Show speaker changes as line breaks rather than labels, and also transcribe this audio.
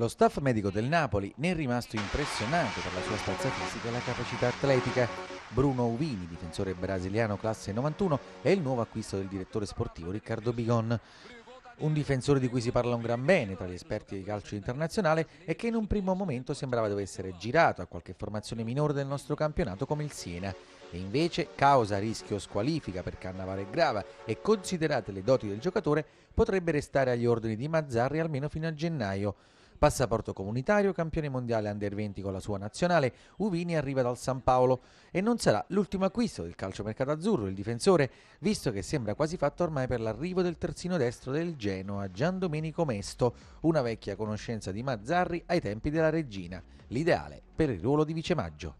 Lo staff medico del Napoli ne è rimasto impressionato per la sua stanza fisica e la capacità atletica. Bruno Uvini, difensore brasiliano classe 91, è il nuovo acquisto del direttore sportivo Riccardo Bigon. Un difensore di cui si parla un gran bene tra gli esperti di calcio internazionale e che in un primo momento sembrava dovesse essere girato a qualche formazione minore del nostro campionato come il Siena. E invece, causa rischio squalifica per Cannavaro e Grava e considerate le doti del giocatore, potrebbe restare agli ordini di Mazzarri almeno fino a gennaio. Passaporto comunitario, campione mondiale under 20 con la sua nazionale, Uvini arriva dal San Paolo e non sarà l'ultimo acquisto del calciomercato azzurro, il difensore, visto che sembra quasi fatto ormai per l'arrivo del terzino destro del Genoa, Gian Domenico Mesto, una vecchia conoscenza di Mazzarri ai tempi della regina, l'ideale per il ruolo di vicemaggio.